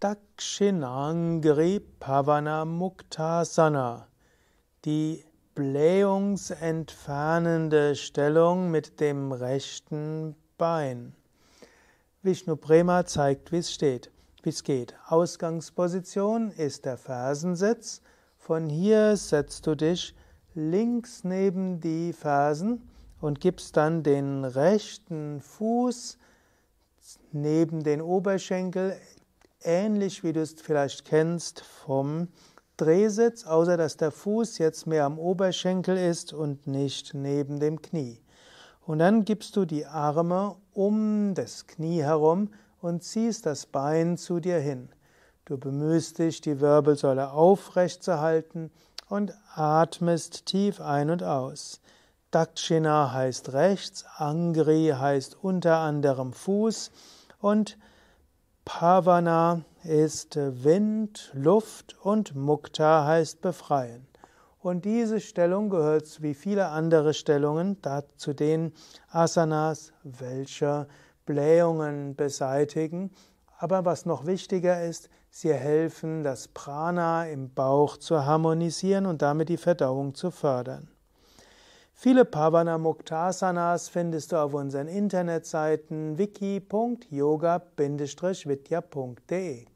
Dakshinangri Pavana Muktasana, die blähungsentfernende Stellung mit dem rechten Bein. Vishnu Prema zeigt, wie es steht, wie es geht. Ausgangsposition ist der Fersensitz. Von hier setzt du dich links neben die Fersen und gibst dann den rechten Fuß neben den Oberschenkel ähnlich wie du es vielleicht kennst vom Drehsitz, außer dass der Fuß jetzt mehr am Oberschenkel ist und nicht neben dem Knie. Und dann gibst du die Arme um das Knie herum und ziehst das Bein zu dir hin. Du bemühst dich, die Wirbelsäule aufrecht zu halten und atmest tief ein und aus. Dakshina heißt rechts, Angri heißt unter anderem Fuß und Pavana ist Wind, Luft und Mukta heißt befreien. Und diese Stellung gehört wie viele andere Stellungen zu den Asanas, welche Blähungen beseitigen. Aber was noch wichtiger ist, sie helfen, das Prana im Bauch zu harmonisieren und damit die Verdauung zu fördern. Viele Pavanamuktasanas findest du auf unseren Internetseiten wiki.yoga-vidya.de